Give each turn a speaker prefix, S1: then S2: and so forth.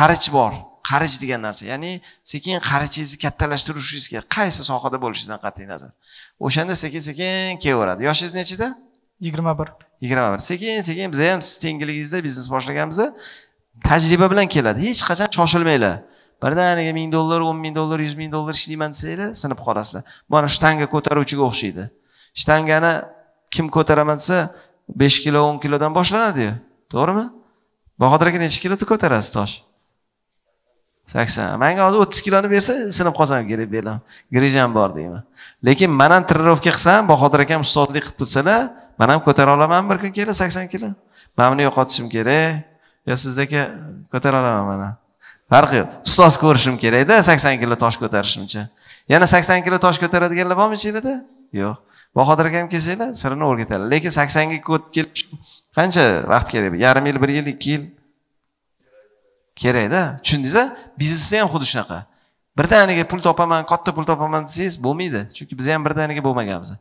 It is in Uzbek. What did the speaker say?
S1: qarich bor qarich degan narsa ya'ni sekin qarichingizni kattalashtirishingiz kerak qaysi sohada bo'lishingizdan qat'iy nazar o'shanda sekin sekin kelaveradi yoshingiz nechida yigirma bir yigirma bir sekin sekin biza ham siz tengiligingizda biznes boshlaganmiz tajriba bilan keladi hech qachon shoshilmanglar birdaniga ming dollar o'n ming dollar yuz ming dollar ishlayman desanglar sinib qolasizlar mana shtanga ko'taruvchiga o'xshaydi shtangani kim ko'taraman desa besh kilo o'n kilodan boshlanadiyu to'g'rimi bahodir aka necha kiloda ko'tarasiz tosh sakson manga hozir o'ttiz kiloni bersa sinib qolsam kerak belim grijam bor deyman lekin man ham тренировка qilsam bahodir akam ustozlik qilib tursalar man ham ko'tara olaman bir kun kelib sakson kilo man buni yo'qotishim kerak yo sizniki ko'tara olaman man ham farqi yo'q ustoz ko'rishim kerakda sakson kilo tosh ko'tarishim uchun yana sakson kilo tosh ko'taradiganlar bormi ichinglarda yo'q bahodir akam kelsanglar sirini o'rgatadilar lekin saksonga kelib qancha vaqt kerak yarim yil bir yil ikki yil kerakda tushundingiz biznesda ham xuddi shunaqa birdaniga pul topaman katta pul topaman desangiz bo'lmaydi chunki biz ham birdaniga bo'lmaganmiz